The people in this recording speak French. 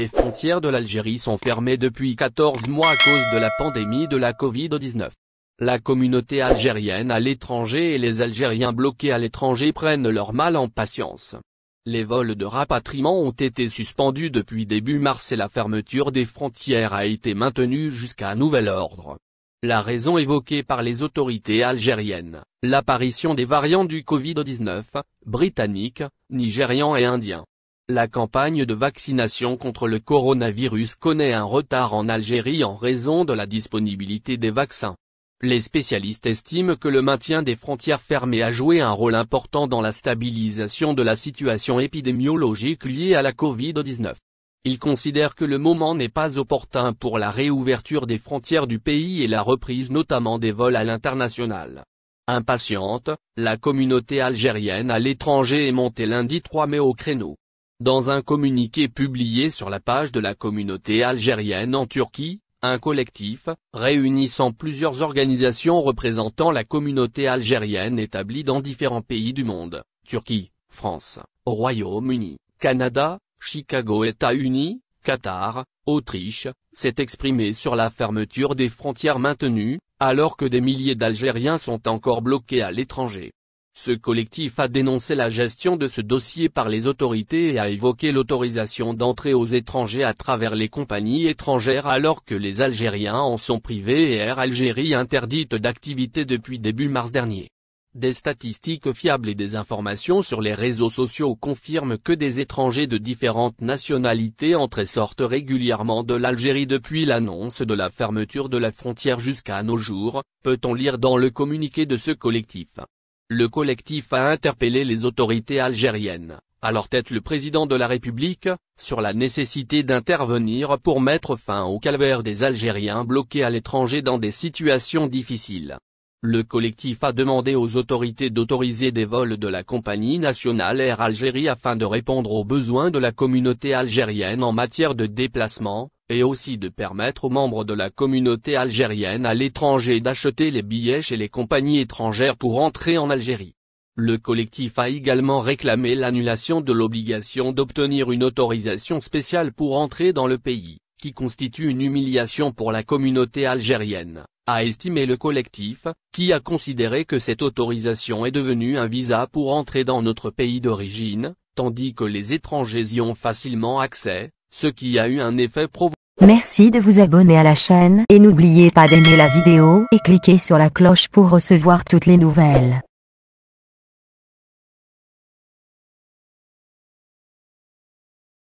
les frontières de l'Algérie sont fermées depuis 14 mois à cause de la pandémie de la Covid-19. La communauté algérienne à l'étranger et les Algériens bloqués à l'étranger prennent leur mal en patience. Les vols de rapatriement ont été suspendus depuis début mars et la fermeture des frontières a été maintenue jusqu'à nouvel ordre. La raison évoquée par les autorités algériennes, l'apparition des variants du Covid-19, britanniques, nigérians et indiens. La campagne de vaccination contre le coronavirus connaît un retard en Algérie en raison de la disponibilité des vaccins. Les spécialistes estiment que le maintien des frontières fermées a joué un rôle important dans la stabilisation de la situation épidémiologique liée à la Covid-19. Ils considèrent que le moment n'est pas opportun pour la réouverture des frontières du pays et la reprise notamment des vols à l'international. Impatiente, la communauté algérienne à l'étranger est montée lundi 3 mai au créneau. Dans un communiqué publié sur la page de la communauté algérienne en Turquie, un collectif, réunissant plusieurs organisations représentant la communauté algérienne établie dans différents pays du monde, Turquie, France, Royaume-Uni, Canada, Chicago États-Unis, Qatar, Autriche, s'est exprimé sur la fermeture des frontières maintenues, alors que des milliers d'Algériens sont encore bloqués à l'étranger. Ce collectif a dénoncé la gestion de ce dossier par les autorités et a évoqué l'autorisation d'entrer aux étrangers à travers les compagnies étrangères alors que les Algériens en sont privés et Air Algérie interdite d'activité depuis début mars dernier. Des statistiques fiables et des informations sur les réseaux sociaux confirment que des étrangers de différentes nationalités entrent et sortent régulièrement de l'Algérie depuis l'annonce de la fermeture de la frontière jusqu'à nos jours, peut-on lire dans le communiqué de ce collectif. Le collectif a interpellé les autorités algériennes, à leur tête le président de la République, sur la nécessité d'intervenir pour mettre fin au calvaire des Algériens bloqués à l'étranger dans des situations difficiles. Le collectif a demandé aux autorités d'autoriser des vols de la compagnie nationale Air Algérie afin de répondre aux besoins de la communauté algérienne en matière de déplacement, et aussi de permettre aux membres de la communauté algérienne à l'étranger d'acheter les billets chez les compagnies étrangères pour entrer en Algérie. Le collectif a également réclamé l'annulation de l'obligation d'obtenir une autorisation spéciale pour entrer dans le pays, qui constitue une humiliation pour la communauté algérienne, a estimé le collectif, qui a considéré que cette autorisation est devenue un visa pour entrer dans notre pays d'origine, tandis que les étrangers y ont facilement accès, ce qui a eu un effet provocateur. Merci de vous abonner à la chaîne et n'oubliez pas d'aimer la vidéo et cliquez sur la cloche pour recevoir toutes les nouvelles.